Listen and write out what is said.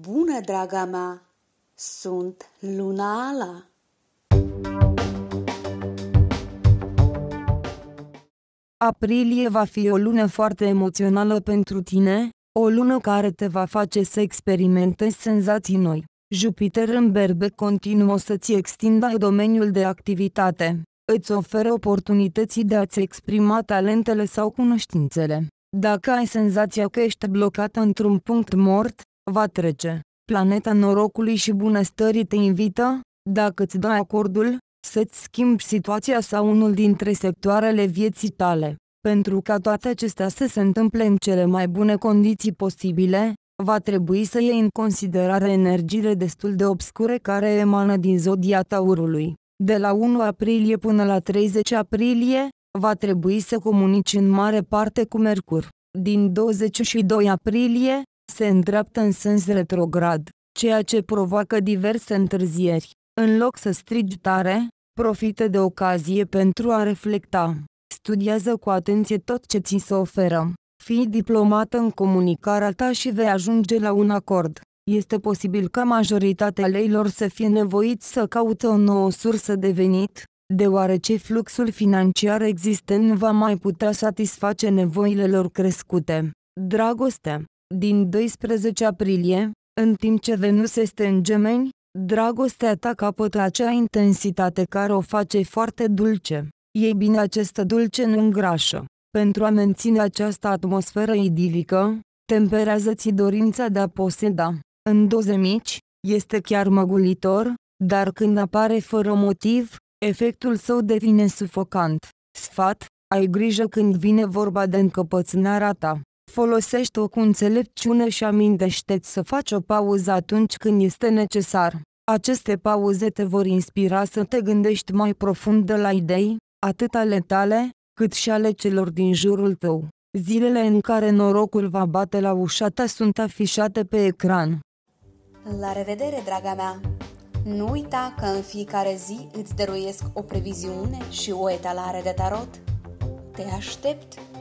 Bună, draga mea! Sunt Luna Ala! Aprilie va fi o lună foarte emoțională pentru tine, o lună care te va face să experimentezi senzații noi. Jupiter în berbe continuă să-ți extindă domeniul de activitate. Îți oferă oportunității de a-ți exprima talentele sau cunoștințele. Dacă ai senzația că ești blocat într-un punct mort, va trece. Planeta norocului și bunăstării te invită, dacă îți dai acordul, să-ți schimbi situația sau unul dintre sectoarele vieții tale. Pentru ca toate acestea să se întâmple în cele mai bune condiții posibile, va trebui să iei în considerare energiile destul de obscure care emană din zodia taurului. De la 1 aprilie până la 30 aprilie, va trebui să comunici în mare parte cu Mercur. Din 22 aprilie, se îndreaptă în sens retrograd, ceea ce provoacă diverse întârzieri. În loc să strigi tare, profită de ocazie pentru a reflecta. Studiază cu atenție tot ce ți se oferă. Fii diplomată în comunicarea ta și vei ajunge la un acord. Este posibil ca majoritatea leilor să fie nevoiți să caute o nouă sursă de venit, deoarece fluxul financiar existent va mai putea satisface nevoile lor crescute. Dragoste din 12 aprilie, în timp ce Venus este în gemeni, dragostea ta capătă acea intensitate care o face foarte dulce. Ei bine acest dulce nu îngrașă. Pentru a menține această atmosferă idilică, temperează-ți dorința de a poseda. În doze mici, este chiar măgulitor, dar când apare fără motiv, efectul său devine sufocant. Sfat, ai grijă când vine vorba de încăpățânarea ta. Folosește-o cu înțelepciune și amintește-ți să faci o pauză atunci când este necesar. Aceste pauze te vor inspira să te gândești mai profund de la idei, atât ale tale, cât și ale celor din jurul tău. Zilele în care norocul va bate la ușa ta sunt afișate pe ecran. La revedere, draga mea! Nu uita că în fiecare zi îți dăruiesc o previziune și o etalare de tarot. Te aștept!